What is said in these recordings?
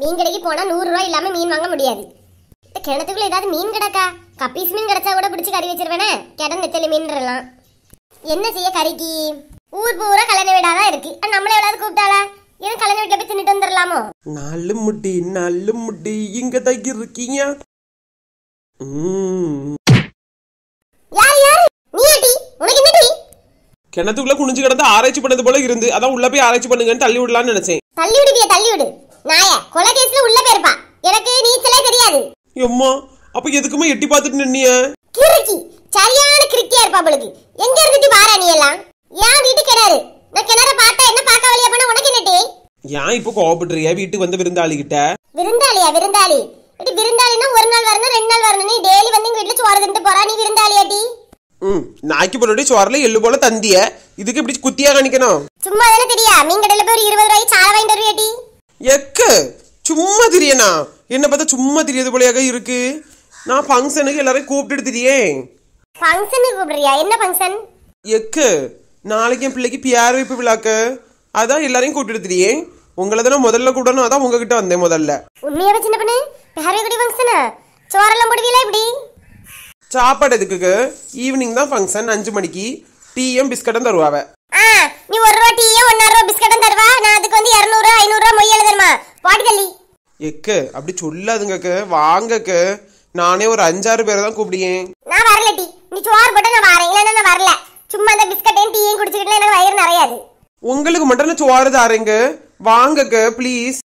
மீன் கடைக்கு நூறு ரூபாய் இல்லாம மீன் வாங்க முடியாது இந்த ஏதாவது மீன் கிடக்கா கப்பீஸ் மீன் கிடைச்சா கூட பிடிச்சி கறி வச்சிருவேனே கிடந்த நெத்தலி மீன்றலாம் என்ன செய்ய கறிக்கு ஊர் பூரா கல்யாண விடாதா இருக்கு நம்மள எவ்வளவு கூப்பிட்டாலா ஏன் கல்யாண வீட்டில் போய் தின்னுட்டு வந்துடலாமோ நாலு முட்டி நாலு முட்டி இங்க தங்கி இருக்கீங்க ஏடி உனக்கு கிணத்துக்குள்ள குனிஞ்சு கிடந்து ஆராய்ச்சி பண்ணது போல இருந்து அதான் உள்ள போய் ஆராய்ச்சி பண்ணுங்கன்னு தள்ளி விடலாம்னு நினைச்சேன் தள்ளி விடுவியா தள்ளி விடு நாய கொலை கேஸ்ல உள்ள போயிருப்பா எனக்கு நீச்சலே தெரியாது எம்மா அப்ப எதுக்குமே எட்டி பாத்துட்டு நின்னிய கிறுக்கி சரியான கிறுக்கியா இருப்பா அவளுக்கு எங்க இருந்துட்டு வாரா நீ எல்லாம் ஏன் வீட்டு கிணறு நான் கிணற பார்த்தா என்ன பார்க்க வழியா போனா உனக்கு என்னட்டி ஏன் இப்ப கோபப்படுறியா வீட்டுக்கு வந்து விருந்தாளி கிட்ட விருந்தாளியா விருந்தாளி இப்படி விருந்தாளினா ஒரு நாள் வரணும் ரெண்டு நாள் வரணும் நீ டெய்லி வந்து எங்க வீட்டுல சோறு தின்ட்டு போறா நீ விருந்தாளியாட்டி ம் நாய்க்கு போலோட சோறுல எள்ளு போல தந்திய இதுக்கு இப்படி குத்தியா காணிக்கணும் சும்மா தானே தெரியா மீன் கடையில போய் இருபது ரூபாய் சாலை எக்கு சும்மா தெரியனா என்ன பார்த்தா சும்மா தெரியாது போலையாக இருக்கு நான் ஃபங்க்ஷனுக்கு எல்லாரையும் கூப்பிட்டு திரியேன் ஃபங்க்ஷனுக்கு கூப்பிடுறியா என்ன ஃபங்க்ஷன் எக்கு நாளைக்கு என் பிள்ளைக்கு பியார் வைப்பு விழாக்கு அதான் எல்லாரையும் கூப்பிட்டு திரியே உங்களை தானே முதல்ல கூப்பிடணும் அதான் உங்ககிட்ட வந்தேன் முதல்ல உண்மையாவே சின்ன பண்ணு பியார் வைக்கடி ஃபங்க்ஷன் சோறெல்லாம் போடுவீங்களா இப்படி சாப்பாடு எதுக்கு ஈவினிங் தான் ஃபங்க்ஷன் அஞ்சு மணிக்கு டீயும் பிஸ்கட்டும் தருவாவ பிஸ்கட்டும் தருவா நான் அதுக்கு வந்து இரநூறு ஐநூறுரூவா மொய் எழுதணுமா பாடி தள்ளி எக்க அப்படி சொல்லாதுங்கக்க வாங்கக்க நானே ஒரு அஞ்சாறு பேரை தான் கூப்பிடுவேன் நான் வரல டி நீ சோறு போட்டு நான் வரேன் இல்லைன்னா நான் வரல சும்மா அந்த பிஸ்கட்டையும் டீயும் குடிச்சுக்கிட்டு எனக்கு வயிறு நிறையாது உங்களுக்கு மட்டும் நான் சோறு தாரேங்க வாங்கக்க ப்ளீஸ்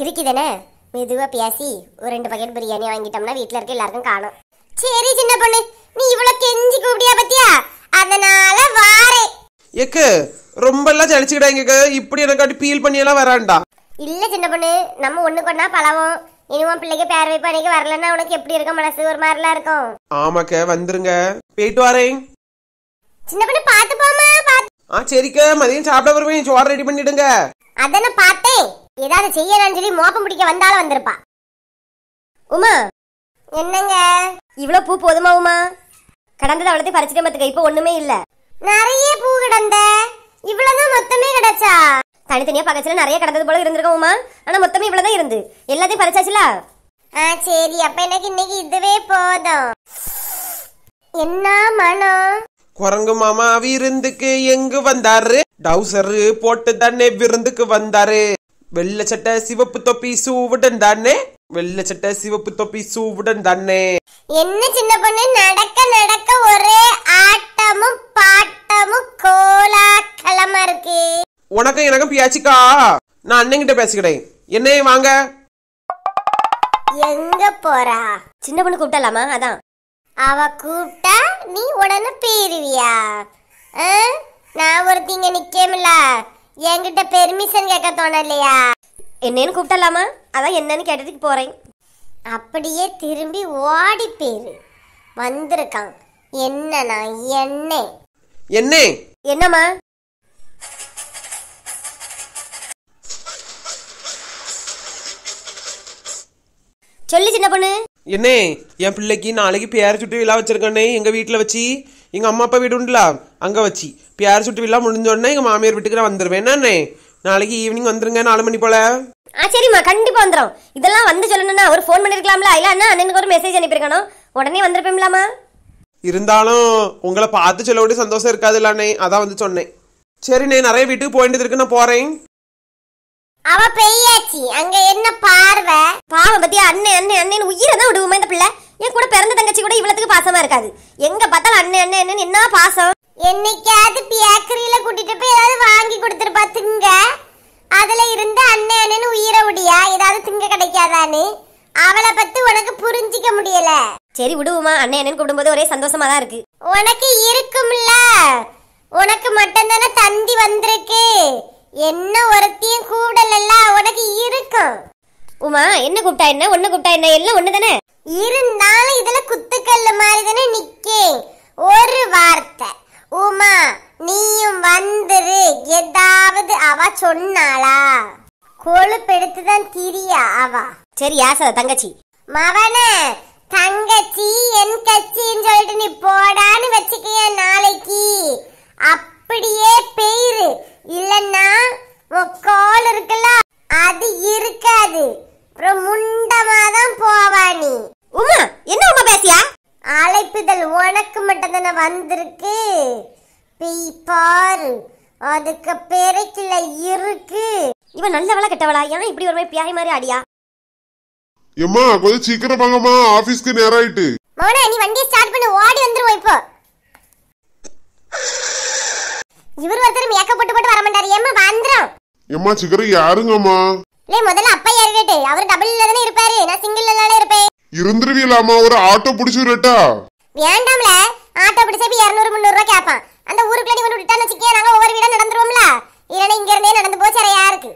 கிறுக்கி மெதுவா மெதுவாக பேசி ஒரு ரெண்டு பக்கெட் பிரியாணி வாங்கிட்டோம்னா வீட்டில் இருக்க எல்லாருக்கும் காணும் சரி சின்ன பொண்ணு நீ இவ்வளோ கெஞ்சி கூப்பிடியா பத்தியா அதனால வாரேன் எக்கு எல்லாம் ரொம்பலாம் ஜலிச்சுக்கிட்டாங்க இப்படி எனக்காட்டி பீல் பண்ணியெல்லாம் வராண்டா இல்ல சின்ன பொண்ணு நம்ம ஒண்ணு கொண்டா பழவோம் இனிமே பிள்ளைக்கு பேர் வைப்பு அன்னைக்கு வரலன்னா உனக்கு எப்படி இருக்க மனசு ஒரு மாதிரிலாம் இருக்கும் ஆமாக்க வந்துருங்க போயிட்டு வரேன் சின்ன பொண்ணு பாத்து போமா பாத்து ஆ சரிக்க மதியம் சாப்பிட வருவேன் சோறு ரெடி பண்ணிடுங்க அதானே பார்த்தேன் ஏதாவது செய்யறான்னு சொல்லி மோப்பம் பிடிக்க வந்தாலும் வந்திருப்பா உமா என்னங்க இவ்வளவு பூ போதுமா உமா கடந்தது அவ்வளோத்தையும் பறிச்சிட்டு பார்த்துக்க இப்போ ஒண்ணுமே இல்லை நிறைய பூ கிடந்த இவ்வளவுதான் மொத்தமே கிடைச்சா தனித்தனியா பக்கத்துல நிறைய கிடந்தது போல இருந்திருக்கோமா ஆனா மொத்தமே இவ்வளவுதான் இருந்து எல்லாத்தையும் பறிச்சாச்சுல ஆ சரி அப்ப எனக்கு இன்னைக்கு இதுவே போதும் என்ன மனம் குரங்கு மாமா விருந்துக்கு எங்கு வந்தாரு டவுசரு போட்டு தானே விருந்துக்கு வந்தாரு வெள்ள சட்டை சிவப்பு தொப்பி சூவுடன் தானே வெள்ளை சட்டை சிவப்பு தொப்பி சூவுடன் தானே என்ன சின்ன பொண்ணு நடக்க நடக்க ஒரே ஆட்டமும் பாட்டமும் கோலாகலமா இருக்கு உனக்கும் எனக்கும் பேச்சுக்கா நான் அண்ணங்கிட்ட பேசிக்கிட்டேன் என்னையே வாங்க எங்க போறா சின்ன பொண்ணு கூப்பிட்டலாமா அதான் அவ கூப்பிட்டா நீ உடனே பேருவியா நான் ஒருத்திங்க நிக்கமில்ல என்கிட்ட பெர்மிஷன் கேட்க தோணலையா என்னன்னு கூப்பிட்டலாமா அதான் என்னன்னு கேட்டதுக்கு போறேன் அப்படியே திரும்பி ஓடி பேரு வந்திருக்கான் என்னனா என்ன என்ன என்னம்மா சொல்லு சின்ன பொண்ணு என்ன என் பிள்ளைக்கு நாளைக்கு பேர் சுட்டு விழா வச்சிருக்கேன் எங்க வீட்டுல வச்சு எங்க அம்மா அப்பா வீடு உண்டுல அங்க வச்சு பேர சுட்டு விழா முடிஞ்சோடனே எங்க மாமியார் வீட்டுக்கு நான் வந்துருவேன் நாளைக்கு ஈவினிங் வந்துருங்க நாலு மணி போல ஆ சரிம்மா கண்டிப்பா வந்துடும் இதெல்லாம் வந்து சொல்லணும்னா ஒரு ஃபோன் பண்ணிருக்கலாம்ல இல்ல அண்ணா அண்ணனுக்கு ஒரு மெசேஜ் அனுப்பிருக்கணும் உடனே வந்திருப்பேன்லாமா இருந்தாலும் உங்களை பார்த்து சொல்ல விட சந்தோஷம் இருக்காது இல்லண்ணே அதான் வந்து சொன்னேன் சரிண்ணே நிறைய வீட்டுக்கு போயிட்டு இருக்கு நான் போறேன் அவ பெரியாச்சி அங்க என்ன பார்வை பாவம் பத்தி அண்ணன் அண்ணே அண்ணே உயிரை தான் விடுவோமா இந்த பிள்ளை என் கூட பிறந்த தங்கச்சி கூட இவ்வளவுக்கு பாசமா இருக்காது எங்க பார்த்தாலும் அண்ணன் அண்ணன் என்ன பாசம் என்னைக்காவது பேக்கரியில கூட்டிட்டு போய் ஏதாவது வாங்கி கொடுத்துருப்பா போறான்னு அவளை பத்தி உனக்கு புரிஞ்சிக்க முடியல சரி விடுவோமா அண்ணன் என்னன்னு கூப்பிடும்போது ஒரே சந்தோஷமா தான் இருக்கு உனக்கு இருக்கும்ல உனக்கு மட்டும் தானே தந்தி வந்திருக்கு என்ன ஒருத்தையும் கூடலல்ல உனக்கு இருக்கும் உமா என்ன கூப்பிட்டா என்ன ஒன்னு கூப்பிட்டா என்ன எல்லாம் ஒண்ணு இருந்தாலும் இதுல குத்துக்கல்லு மாதிரி தானே நிக்கே ஒரு வார்த்தை உமா நீயும் வந்துரு ஏதாவது அவ சொன்னாளா கொழுப்பெடுத்துதான் திரியா அவ சரி யாசர தங்கச்சி மவனே தங்கச்சி என் கச்சின்னு சொல்லிட்டு நீ போடான்னு வச்சுக்கிய நாளைக்கு அப்படியே பெயிரு இல்லன்னா உன் கால் இருக்குல்ல அது இருக்காது அப்புறம் முண்டமா தான் போவா நீ உமா என்ன உமா பேசியா அழைப்புதல் உனக்கு மட்டும் தானே வந்திருக்கு பெய் பாரு அதுக்கு பெருக்கில இருக்கு இவன் நல்லவளா கெட்டவளா ஏன் இப்படி ஒரு மாதிரி பியாய் மாதிரி ஆடியா எம்மா கொஞ்சம் சீக்கிரம் வாங்கம்மா ஆபீஸ்க்கு நேரம் ஆயிட்டு மோனா நீ வண்டி ஸ்டார்ட் பண்ணு ஓடி வந்துருவோம் இப்போ இவர் ஒருத்தரும் ஏக்கப்பட்டு போட்டு போட்டு வர மாட்டாரு ஏம்மா வந்துரும் எம்மா சீக்கிரம் யாருங்கம்மா லே முதல்ல அப்பா ஏறிட்டு அவர் டபுள் தானே இருப்பாரு நான் சிங்கிள்ல தானே இருப்பேன் இருந்துருவீங்களாமா ஒரு ஆட்டோ பிடிச்சு விடட்டா வேண்டாம்ல ஆட்டோ பிடிச்சா போய் இரநூறு முந்நூறு ரூபா கேட்பான் அந்த ஊருக்குள்ள நீ வந்து விட்டான்னு வச்சுக்கே நாங்க ஒவ்வொரு வீடா நடந்துருவோம்ல இல்லைன்னா இங்க இருந்தே நடந்து போச்சு யாருக்கு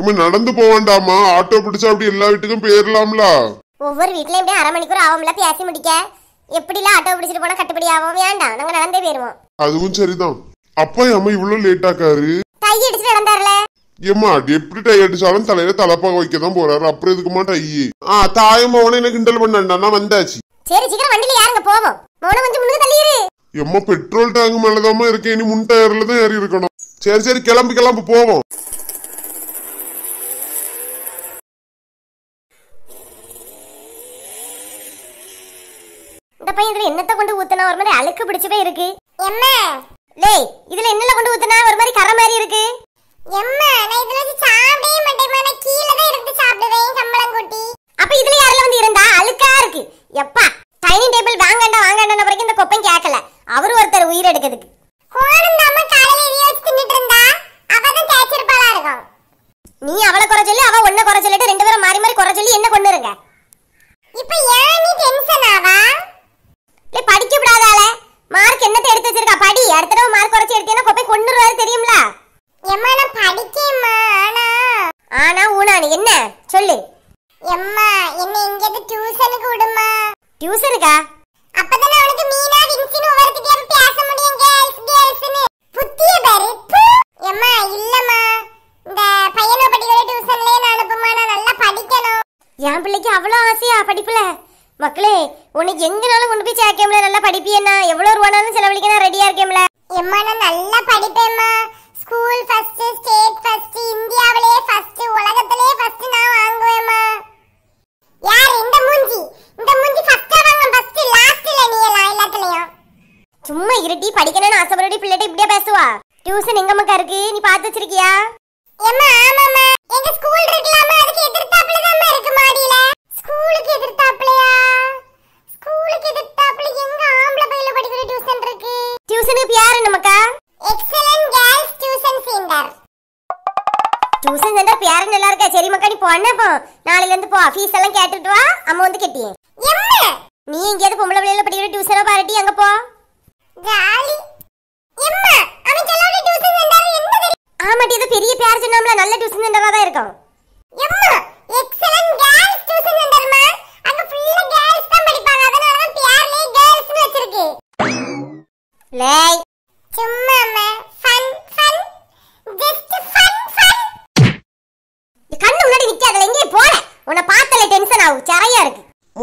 இவன் நடந்து போவேண்டாமா ஆட்டோ பிடிச்சா அப்படி எல்லா வீட்டுக்கும் போயிடலாம்ல ஒவ்வொரு வீட்லயும் இப்படியே அரை மணிக்கு ஆகும்ல பேசி முடிக்க எப்படிலாம் ஆட்டோ பிடிச்சிட்டு போனா கட்டுப்படி ஆகும் வேண்டாம் நாங்க நடந்தே போயிருவோம் அதுவும் சரிதான் அப்பா அம்மா இவ்வளவு லேட் ஆக்காரு டை அடிச்சு நடந்தாருல ஏம்மா எப்படி டை அடிச்சாலும் தலையில தலப்பாக வைக்க தான் போறாரு அப்புறம் எதுக்குமா டை ஆ தாயம் மோகனை என்ன கிண்டல் பண்ணா நான் வந்தாச்சு சரி சீக்கிரம் வண்டியில யாருங்க போவோம் மோகன் வந்து முன்னுக்கு தள்ளிரு எம்மா பெட்ரோல் டேங்க் மேலதாமா இருக்கேன் இனி முன் டயர்ல தான் ஏறி இருக்கணும் சரி சரி கிளம்பி கிளம்பி போவோம் பாக்க ஒரு மாதிரி அழுக்கு பிடிச்சவே இருக்கு என்ன இதுல என்னல கொண்டு ஊத்துனா ஒரு மாதிரி கரை மாதிரி இருக்கு அவ்வளோ ஆசையா படிப்புல மக்களே உனக்கு எங்கனாலும் கொண்டு போய் சேர்க்கல நல்லா படிப்பியண்ணா எவ்வளோ ரூபானாலும் செலவழிக்க நான் ரெடியா இருக்கேம்ல எம்மா நான் நல்லா படிப்பேம்மா ஸ்கூல் ஃபர்ஸ்ட் ஸ்டேட் ஃபர்ஸ்ட் இந்தியாவிலே ஃபர்ஸ்ட் உலகத்திலே ஃபர்ஸ்ட் நான் வாங்குவேம்மா யார் இந்த மூஞ்சி இந்த மூஞ்சி ஃபர்ஸ்டா வாங்க ஃபர்ஸ்ட் லாஸ்ட்ல நீ எல்லாம் எல்லாத்துலயும் சும்மா இருட்டி படிக்கணும்னு ஆசைப்படி பிள்ளைகிட்ட இப்படியே பேசுவா டியூஷன் எங்க இருக்கு நீ பாத்து வச்சிருக்கியா எம்மா ஆமா நீ எங்கேயாவது பொம்பளை பிள்ளைல படிக்கிற டியூஷனோ பாருட்டி அங்க போ பெரிய பேர் சொன்னாமல நல்ல டியூஷன் சென்டரா தான் இருக்கும் எம்மா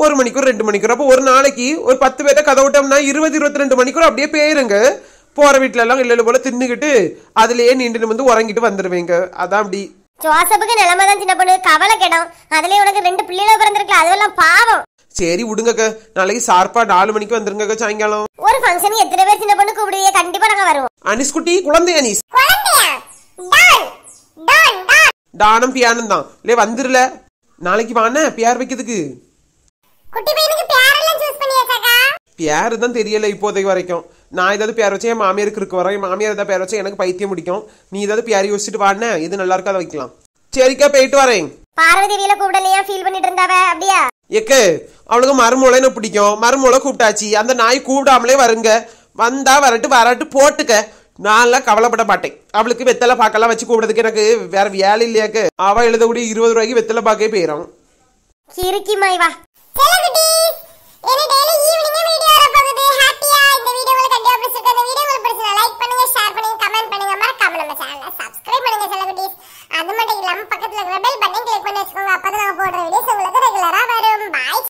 ஒரு மணிக்கூர் ரெண்டு மணிக்கூர் அப்போ ஒரு நாளைக்கு ஒரு பத்து பேர்த்த கதை விட்டோம்னா இருபது இருபத்தி ரெண்டு மணிக்கூர் அப்படியே போயிருங்க போற வீட்டுல எல்லாம் இல்லை போல தின்னுக்கிட்டு அதுலயே நின்று வந்து உறங்கிட்டு வந்துடுவீங்க அதான் அப்படி ஜோசப்புக்கு நிலைமை தான் சின்ன பொண்ணு கவலை கிடம் அதுலயே உனக்கு ரெண்டு பிள்ளைகள பிறந்திருக்கல அதெல்லாம் பாவம் சரி விடுங்கக்க நாளைக்கு சார்பா நாலு மணிக்கு வந்துருங்க சாயங்காலம் ஒரு ஃபங்க்ஷன் எத்தனை பேர் சின்ன பொண்ணு கூப்பிடுவீங்க கண்டிப்பா நாங்க வருவோம் அனிஸ் குட்டி குழந்தை அனிஸ் டானம் பியானம் தான் இல்லையே வந்துருல நாளைக்கு வாண்ண பியார் வைக்கிறதுக்கு குட்டி பையனுக்கு பேர் எல்லாம் சூஸ் பண்ணியாச்சாக்கா பேர் தான் தெரியல இப்போதைக்கு வரைக்கும் நான் ஏதாவது பேர் வச்சு என் மாமியாருக்கு இருக்க வரேன் என் மாமியார் ஏதாவது பேர் வச்சு எனக்கு பைத்தியம் பிடிக்கும் நீ ஏதாவது பேர் யோசிச்சுட்டு வாடின இது நல்லா இருக்காத வைக்கலாம் சரிக்கா போயிட்டு வரேன் பார்வதி வீல கூப்பிடலையா ஃபீல் பண்ணிட்டு இருந்தாவ அப்படியா எக்கு அவளுக்கு மருமூளைன்னு பிடிக்கும் மருமூளை கூப்பிட்டாச்சு அந்த நாய் கூப்பிடாமலே வருங்க வந்தா வரட்டு வரட்டு போட்டுக்க நான்லாம் கவலைப்பட மாட்டேன் அவளுக்கு வெத்தலை பாக்கெல்லாம் வச்சு கூப்பிடுறதுக்கு எனக்கு வேற வேலை இல்லையாக்கு அவ கூடிய இருபது ரூபாய்க்கு வெத்தலை பாக்கே போயிடும் கிறுக்கி மாய்வா அது மட்டும் இல்லாமல் பக்கத்தில் இருக்கிற பெல் பட்டன் கிளிக் பண்ணி வச்சுக்கோங்க அப்போ தான் நான் போடுற வீடியோஸ் உங்களுக்கு ரெகுலராக வரும் பாய்